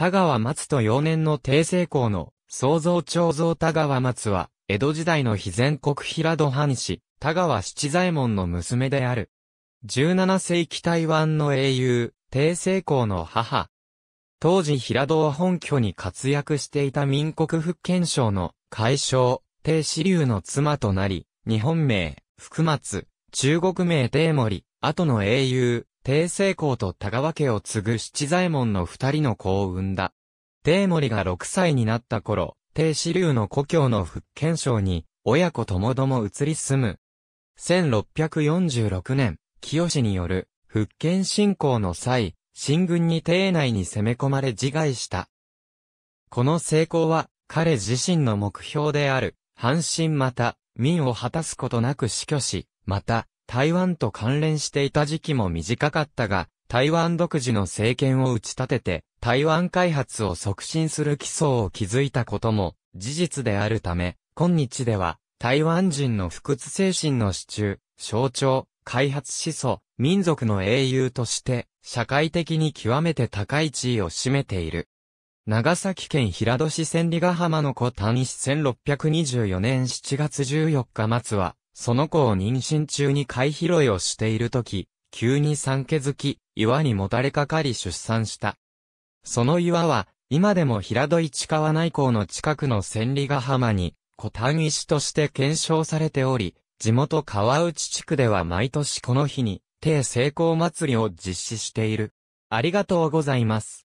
田川松と幼年の帝政公の創造彫造田川松は、江戸時代の非全国平戸藩士、田川七左衛門の娘である。17世紀台湾の英雄、帝政公の母。当時平戸を本拠に活躍していた民国福建省の海省、帝支流の妻となり、日本名、福松、中国名帝森、後の英雄、帝政公と田川家を継ぐ七左衛門の二人の子を生んだ。帝森が六歳になった頃、帝子流の故郷の福建省に、親子ともども移り住む。1646年、清による、福建侵攻の際、新軍に帝内に攻め込まれ自害した。この成功は、彼自身の目標である、阪神また、民を果たすことなく死去し、また、台湾と関連していた時期も短かったが、台湾独自の政権を打ち立てて、台湾開発を促進する基礎を築いたことも事実であるため、今日では、台湾人の不屈精神の支柱、象徴、開発思想、民族の英雄として、社会的に極めて高い地位を占めている。長崎県平戸市千里ヶ浜の古谷市1624年7月14日末は、その子を妊娠中に貝拾いをしているとき、急に産気づき、岩にもたれかかり出産した。その岩は、今でも平戸市川内港の近くの千里ヶ浜に、古丹石として検証されており、地元川内地区では毎年この日に、定成功祭りを実施している。ありがとうございます。